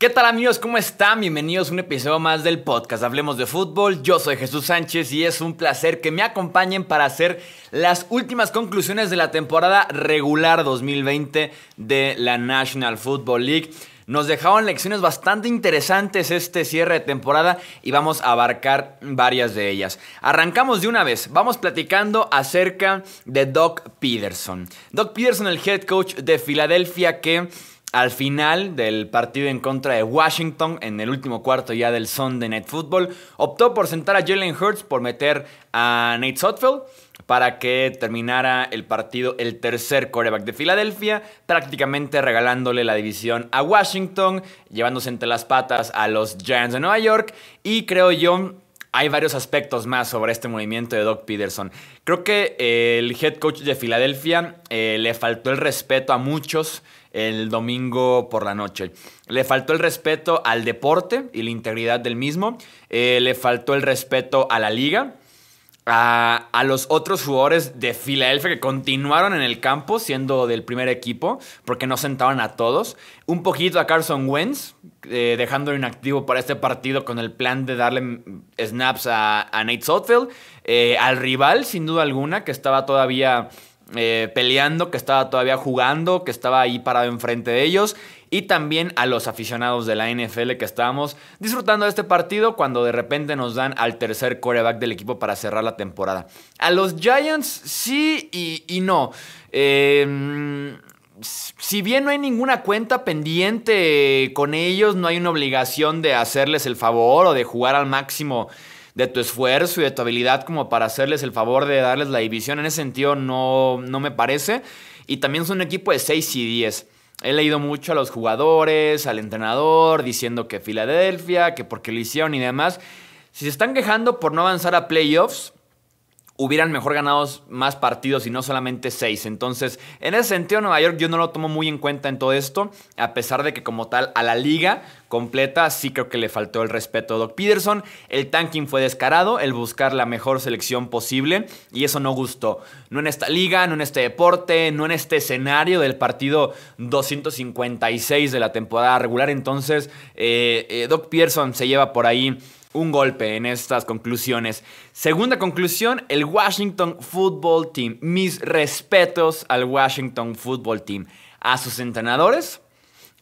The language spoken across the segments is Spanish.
¿Qué tal amigos? ¿Cómo están? Bienvenidos a un episodio más del podcast Hablemos de Fútbol. Yo soy Jesús Sánchez y es un placer que me acompañen para hacer las últimas conclusiones de la temporada regular 2020 de la National Football League. Nos dejaron lecciones bastante interesantes este cierre de temporada y vamos a abarcar varias de ellas. Arrancamos de una vez, vamos platicando acerca de Doc Peterson. Doc Peterson, el head coach de Filadelfia que al final del partido en contra de Washington, en el último cuarto ya del Sunday Night Football, optó por sentar a Jalen Hurts por meter a Nate Sotfield para que terminara el partido el tercer coreback de Filadelfia, prácticamente regalándole la división a Washington, llevándose entre las patas a los Giants de Nueva York y creo yo hay varios aspectos más sobre este movimiento de Doc Peterson. Creo que el head coach de Filadelfia eh, le faltó el respeto a muchos el domingo por la noche. Le faltó el respeto al deporte y la integridad del mismo. Eh, le faltó el respeto a la liga. A, los otros jugadores de Filadelfia que continuaron en el campo siendo del primer equipo porque no sentaban a todos. Un poquito a Carson Wentz, eh, dejándolo inactivo para este partido con el plan de darle snaps a, Nate Sotfield. Eh, al rival, sin duda alguna, que estaba todavía eh, peleando, que estaba todavía jugando, que estaba ahí parado enfrente de ellos. Y también a los aficionados de la NFL que estábamos disfrutando de este partido cuando de repente nos dan al tercer coreback del equipo para cerrar la temporada. A los Giants sí y, no. Em, si bien no hay ninguna cuenta pendiente con ellos, no hay una obligación de hacerles el favor o de jugar al máximo de tu esfuerzo y de tu habilidad como para hacerles el favor de darles la división. En ese sentido no, me parece. Y también es un equipo de 6 y 10. He leído mucho a los jugadores, al entrenador, diciendo que Filadelfia, que porque lo hicieron y demás. Si se están quejando por no avanzar a playoffs, hubieran mejor ganado más partidos y no solamente seis. Entonces, en ese sentido, Nueva York yo no lo tomo muy en cuenta en todo esto, a pesar de que como tal a la liga completa sí creo que le faltó el respeto a Doc Peterson. El tanking fue descarado, el buscar la mejor selección posible y eso no gustó. No en esta liga, no en este deporte, no en este escenario del partido 256 de la temporada regular. Entonces, eh, eh, Doc Peterson se lleva por ahí un golpe en estas conclusiones. Segunda conclusión, el Washington Football Team. Mis respetos al Washington Football Team, a sus entrenadores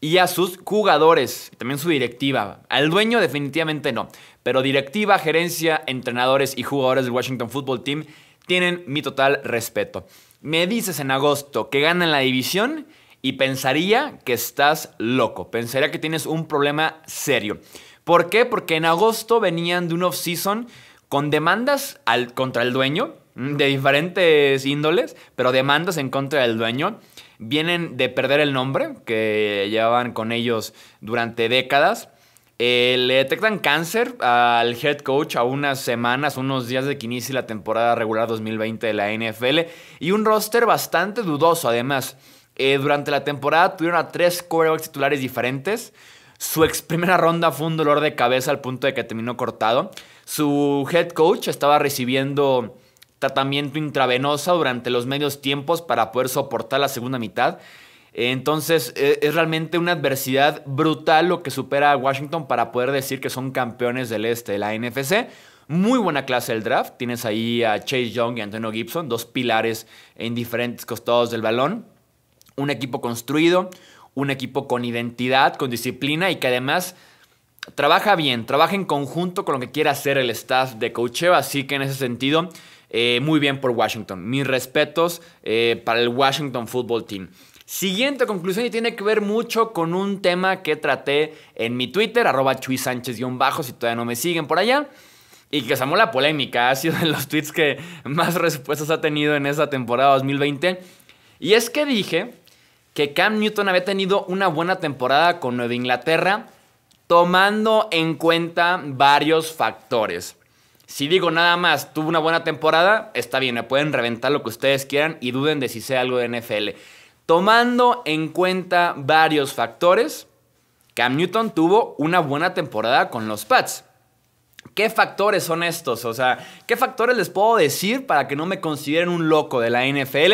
y a sus jugadores, también su directiva. Al dueño definitivamente no, pero directiva, gerencia, entrenadores y jugadores del Washington Football Team tienen mi total respeto. Me dices en agosto que ganan la división y pensaría que estás loco, pensaría que tienes un problema serio. ¿Por qué? Porque en agosto venían de un off-season con demandas contra el dueño, mm, de diferentes índoles, pero demandas en contra del dueño. Vienen de perder el nombre, que llevaban con ellos durante décadas. Eh, le detectan cáncer al head coach a unas semanas, unos días de que inicie la temporada regular 2020 de la NFL. Y un roster bastante dudoso, además. Eh, durante la temporada tuvieron a tres quarterbacks titulares diferentes. Su ex primera ronda fue un dolor de cabeza al punto de que terminó cortado. Su head coach estaba recibiendo tratamiento intravenoso durante los medios tiempos para poder soportar la segunda mitad. Entonces e, es realmente una adversidad brutal lo que supera a Washington para poder decir que son campeones del este de la NFC. Muy buena clase del draft. Tienes ahí a Chase Young y Antonio Gibson, dos pilares en diferentes costados del balón. Un equipo construido, un equipo con identidad, con disciplina y que además trabaja bien, trabaja en conjunto con lo que quiere hacer el staff de coacheo. Así que en ese sentido, eh, muy bien por Washington. Mis respetos eh, para el Washington Football Team. Siguiente conclusión y tiene que ver mucho con un tema que traté en mi Twitter, arroba Chuy Sánchez-bajo, si todavía no me siguen por allá. Y que se amó la polémica, ha sido de los tweets que más respuestas ha tenido en esa temporada 2020. Y es que dije que Cam Newton había tenido una buena temporada con Nueva Inglaterra, tomando en cuenta varios factores. Si digo nada más, tuvo una buena temporada, está bien, me pueden reventar lo que ustedes quieran y duden de si sea algo de NFL. Tomando en cuenta varios factores, Cam Newton tuvo una buena temporada con los Pats. ¿Qué factores son estos? O sea, ¿qué factores les puedo decir para que no me consideren un loco de la NFL?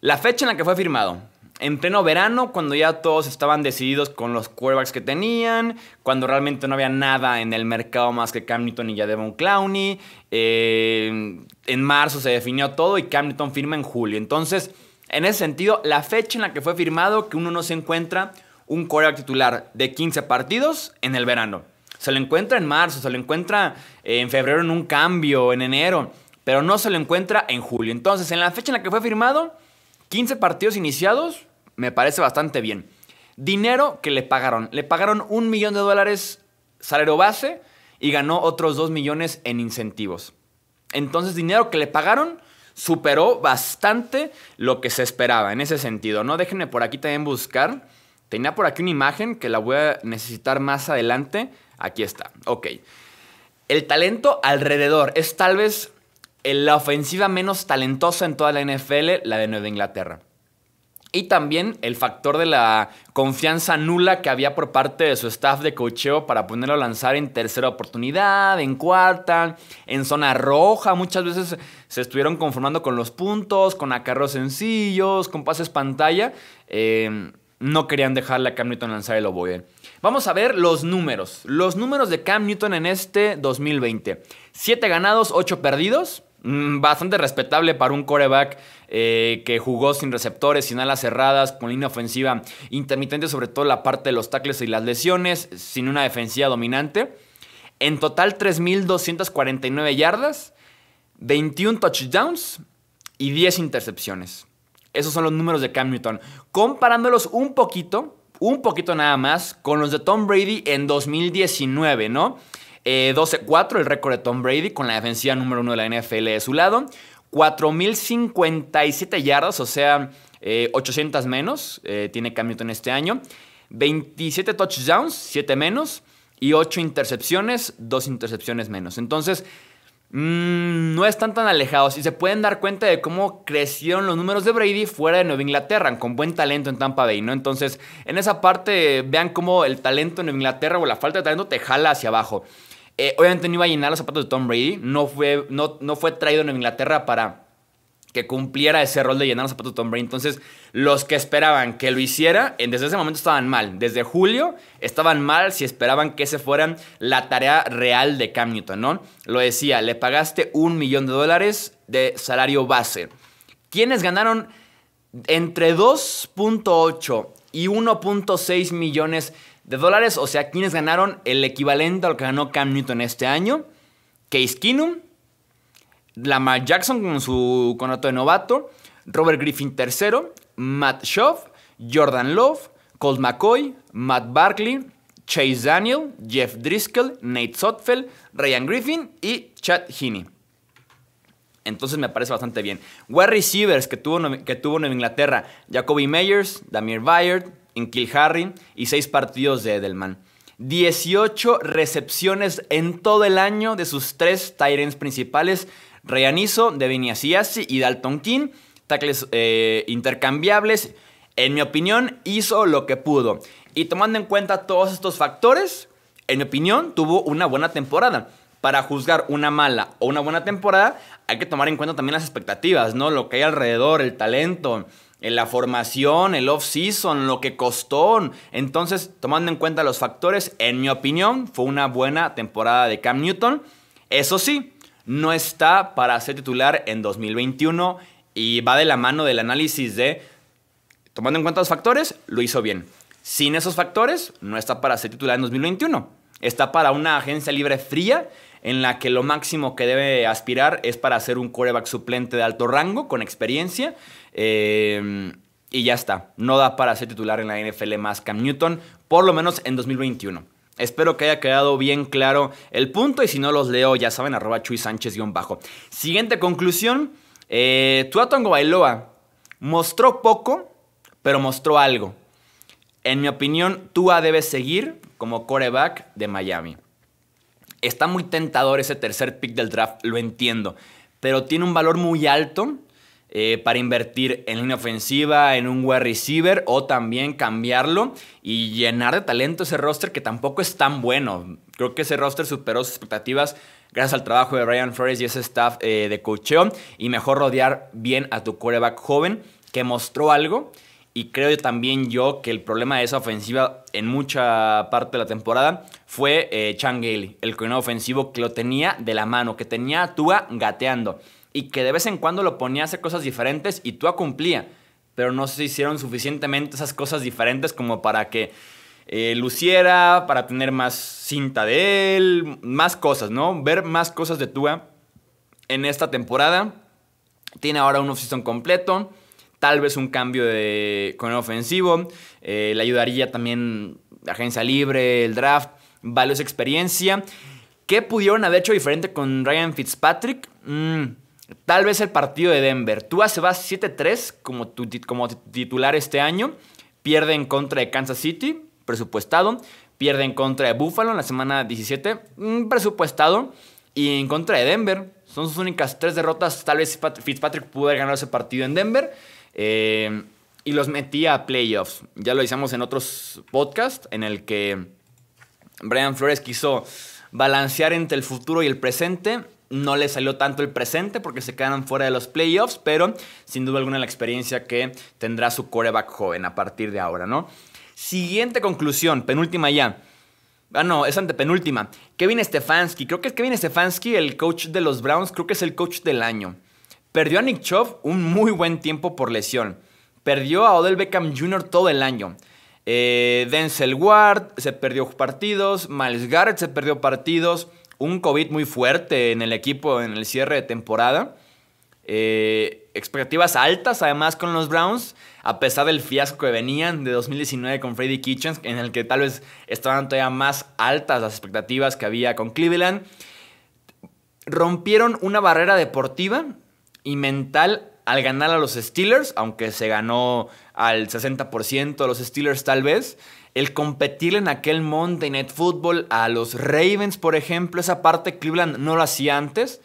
La fecha en la que fue firmado, en pleno verano, cuando ya todos estaban decididos con los quarterbacks que tenían, cuando realmente no había nada en el mercado más que Cam Newton y ya Devon Clowney. Eh, en marzo se definió todo y Cam Newton firma en julio. Entonces, en ese sentido, la fecha en la que fue firmado, que uno no se encuentra un quarterback titular de 15 partidos en el verano. Se lo encuentra en marzo, se lo encuentra eh, en febrero en un cambio, en enero, pero no se lo encuentra en julio. Entonces, en la fecha en la que fue firmado, 15 partidos iniciados, me parece bastante bien. Dinero que le pagaron. Le pagaron un millón de dólares salario base y ganó otros dos millones en incentivos. Entonces, dinero que le pagaron superó bastante lo que se esperaba en ese sentido, ¿no? Déjenme por aquí también buscar. Tenía por aquí una imagen que la voy a necesitar más adelante. Aquí está, ok. El talento alrededor es tal vez la ofensiva menos talentosa en toda la NFL, la de Nueva Inglaterra. Y también el factor de la confianza nula que había por parte de su staff de cocheo para ponerlo a lanzar en tercera oportunidad, en cuarta, en zona roja. Muchas veces se estuvieron conformando con los puntos, con acarros sencillos, con pases pantalla. Eh, no querían dejarle a Cam Newton lanzar el oboe. Vamos a ver los números. Los números de Cam Newton en este 2020. siete ganados, ocho perdidos. Mm, bastante respetable para un coreback eh, que jugó sin receptores, sin alas cerradas, con línea ofensiva intermitente, sobre todo la parte de los tackles y las lesiones, sin una defensiva dominante. En total 3.249 yardas, 21 touchdowns y 10 intercepciones. Esos son los números de Cam Newton. Comparándolos un poquito, un poquito nada más, con los de Tom Brady en 2019, ¿no? 12-4 eh, el récord de Tom Brady con la defensiva número uno de la NFL de su lado. 4.057 yardas, o sea, 800 eh, menos, eh, tiene Cam Newton este año. 27 touchdowns, 7 menos. Y 8 intercepciones, 2 intercepciones menos. Entonces, mm, no están tan alejados. Y se pueden dar cuenta de cómo crecieron los números de Brady fuera de Nueva Inglaterra, con buen talento en Tampa Bay, ¿no? Entonces, en esa parte, vean cómo el talento en Nueva Inglaterra o la falta de talento te jala hacia abajo. Eh, obviamente no iba a llenar los zapatos de Tom Brady, no fue, no, fue traído en Inglaterra para que cumpliera ese rol de llenar los zapatos de Tom Brady. Entonces, los que esperaban que lo hiciera, desde ese momento estaban mal. Desde julio estaban mal si esperaban que se fuera la tarea real de Cam Newton, Lo decía, le pagaste un millón de dólares de salario base. Quienes ganaron entre 2.8 y 1.6 millones de dólares, o sea, quienes ganaron el equivalente a lo que ganó Cam Newton este año, Case Keenum, Lamar Jackson con su contrato de novato, Robert Griffin III, Matt Schoff, Jordan Love, Colt McCoy, Matt Barkley, Chase Daniel, Jeff Driscoll, Nate Sotfeld, Ryan Griffin y Chad Heaney. Entonces me parece bastante bien. Wide receivers que tuvo, que tuvo Nueva Inglaterra, Jacoby Meyers, Damir Byard, en Kilharry y 6 partidos de Edelman. 18 recepciones en todo el año de sus tres Tyrants principales, Reyanizo, Devin Asiasi y Dalton King, tackles eh, intercambiables. En mi opinión, hizo lo que pudo. Y tomando en cuenta todos estos factores, en mi opinión, tuvo una buena temporada. Para juzgar una mala o una buena temporada, hay que tomar en cuenta también las expectativas, ¿no? Lo que hay alrededor, el talento, en la formación, el off-season, lo que costó. Entonces, tomando en cuenta los factores, en mi opinión, fue una buena temporada de Cam Newton. Eso sí, no está para ser titular en 2021 y va de la mano del análisis de, tomando en cuenta los factores, lo hizo bien. Sin esos factores, no está para ser titular en 2021 está para una agencia libre fría en la que lo máximo que debe aspirar es para ser un coreback suplente de alto rango, con experiencia. Eh, y ya está. No da para ser titular en la NFL más Cam Newton, por lo menos en 2021. Espero que haya quedado bien claro el punto y si no los leo, ya saben, arroba Chuy Sánchez bajo. Siguiente conclusión, eh, Tuatongo Bailoa mostró poco, pero mostró algo. En mi opinión, Tua debe seguir como coreback de Miami. Está muy tentador ese tercer pick del draft, lo entiendo, pero tiene un valor muy alto eh, para invertir en línea ofensiva, en un wide receiver o también cambiarlo y llenar de talento ese roster que tampoco es tan bueno. Creo que ese roster superó sus expectativas gracias al trabajo de Brian Flores y ese staff eh, de cocheo y mejor rodear bien a tu coreback joven que mostró algo y creo también yo que el problema de esa ofensiva en mucha parte de la temporada fue eh, Changeli, el coordinador ofensivo que lo tenía de la mano, que tenía a Tua gateando y que de vez en cuando lo ponía a hacer cosas diferentes y Tua cumplía. Pero no se hicieron suficientemente esas cosas diferentes como para que eh, luciera, para tener más cinta de él, más cosas, ¿no? Ver más cosas de Tua en esta temporada. Tiene ahora un off completo tal vez un cambio de con el ofensivo, eh, le ayudaría también la agencia libre, el draft, valiosa experiencia. ¿Qué pudieron haber hecho diferente con Ryan Fitzpatrick? Mm, tal vez el partido de Denver. Tú se va 7-3 como, titular este año, pierde en contra de Kansas City, presupuestado, pierde en contra de Buffalo en la semana 17, mm, presupuestado, y en contra de Denver. Son sus únicas tres derrotas. Tal vez Fitzpatrick pudo ganar ese partido en Denver. Eh, y los metía a playoffs. Ya lo hicimos en otros podcasts en el que Brian Flores quiso balancear entre el futuro y el presente. No le salió tanto el presente porque se quedaron fuera de los playoffs, pero sin duda alguna la experiencia que tendrá su coreback joven a partir de ahora, ¿no? Siguiente conclusión, penúltima ya. Ah, no, es antepenúltima. Kevin Stefanski. Creo que es Kevin Stefanski, el coach de los Browns, creo que es el coach del año. Perdió a Nick Chubb un muy buen tiempo por lesión. Perdió a Odell Beckham Jr. todo el año. Eh, Denzel Ward se perdió partidos. Miles Garrett se perdió partidos. Un COVID muy fuerte en el equipo en el cierre de temporada. Eh, expectativas altas además con los Browns, a pesar del fiasco que venían de 2019 con Freddy Kitchens, en el que tal vez estaban todavía más altas las expectativas que había con Cleveland. Rompieron una barrera deportiva y mental al ganar a los Steelers, aunque se ganó al 60% a los Steelers tal vez, el competir en aquel Monday Football a los Ravens, por ejemplo, esa parte Cleveland no lo hacía antes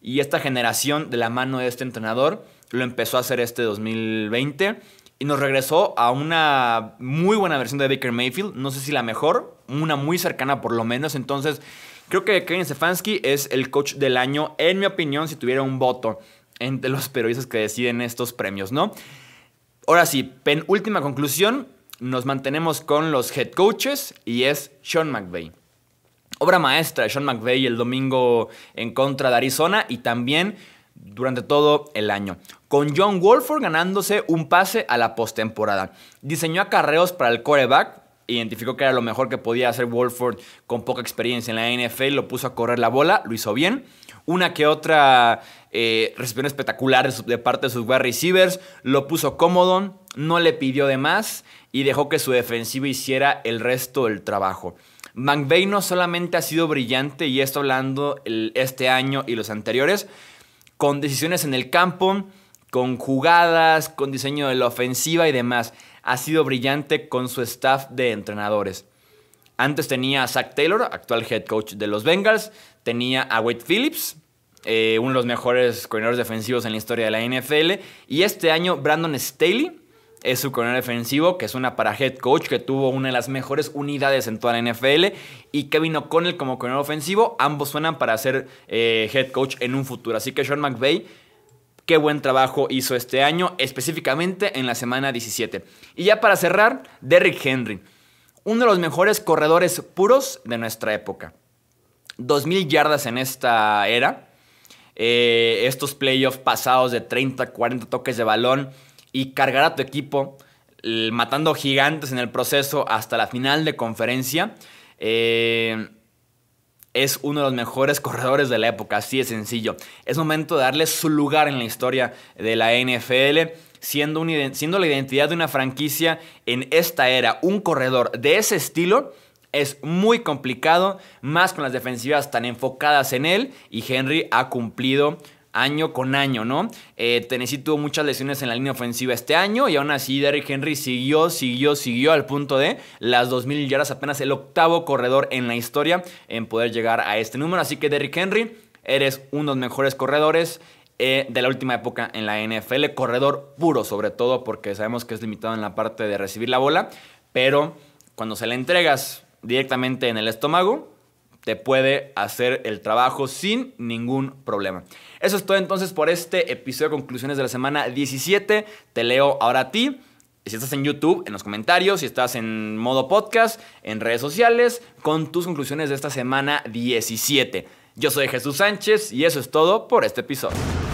y esta generación de la mano de este entrenador lo empezó a hacer este 2020 y nos regresó a una muy buena versión de Baker Mayfield, no sé si la mejor, una muy cercana por lo menos, entonces creo que Kevin Stefanski es el coach del año, en mi opinión, si tuviera un voto entre los periodistas que deciden estos premios, ¿no? Ahora sí, última conclusión, nos mantenemos con los head coaches y es Sean McVay. Obra maestra de Sean McVay el domingo en contra de Arizona y también durante todo el año, con John Wolford ganándose un pase a la postemporada. Diseñó acarreos para el coreback, identificó que era lo mejor que podía hacer Wolford con poca experiencia en la NFL, lo puso a correr la bola, lo hizo bien. Una que otra eh, espectaculares espectacular de, parte de sus wide receivers, lo puso cómodo, no le pidió de más y dejó que su defensiva hiciera el resto del trabajo. McVeigh no solamente ha sido brillante, y esto hablando este año y los anteriores, con decisiones en el campo, con jugadas, con diseño de la ofensiva y demás. Ha sido brillante con su staff de entrenadores. Antes tenía a Zach Taylor, actual head coach de los Bengals, tenía a Wade Phillips, eh, uno de los mejores corredores defensivos en la historia de la NFL. Y este año Brandon Staley es su corredor defensivo, que es una para head coach, que tuvo una de las mejores unidades en toda la NFL. Y Kevin O'Connell como corredor ofensivo, ambos suenan para ser eh, head coach en un futuro. Así que Sean McVay, qué buen trabajo hizo este año, específicamente en la semana 17. Y ya para cerrar, Derrick Henry, uno de los mejores corredores puros de nuestra época. 2.000 yardas en esta era eh, estos playoffs pasados de 30, 40 toques de balón y cargar a tu equipo matando gigantes en el proceso hasta la final de conferencia. Eh, es uno de los mejores corredores de la época, así de sencillo. Es momento de darle su lugar en la historia de la NFL, siendo, siendo la identidad de una franquicia en esta era. Un corredor de ese estilo es muy complicado, más con las defensivas tan enfocadas en él y Henry ha cumplido año con año, ¿no? Eh, Tennessee tuvo muchas lesiones en la línea ofensiva este año y aún así Derrick Henry siguió, siguió, siguió al punto de las 2.000 yardas, apenas el octavo corredor en la historia en poder llegar a este número. Así que Derrick Henry, eres uno de los mejores corredores eh, de la última época en la NFL, corredor puro sobre todo porque sabemos que es limitado en la parte de recibir la bola, pero cuando se le entregas directamente en el estómago, te puede hacer el trabajo sin ningún problema. Eso es todo entonces por este episodio de conclusiones de la semana 17. Te leo ahora a ti. Si estás en YouTube, en los comentarios, si estás en modo podcast, en redes sociales, con tus conclusiones de esta semana 17. Yo soy Jesús Sánchez y eso es todo por este episodio.